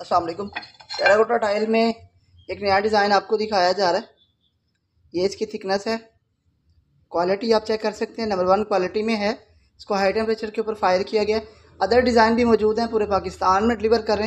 Aslam terracotta tile में एक नया डिज़ाइन आपको दिखाया जा रहा है ये इसकी थिकनेस है क्वालिटी आप चेक कर सकते हैं नंबर वन क्वालिटी में है इसको हाई टेम्परेचर के ऊपर फायर किया गया अदर डिज़ाइन भी मौजूद हैं पूरे पाकिस्तान में डिलीवर कर रहे हैं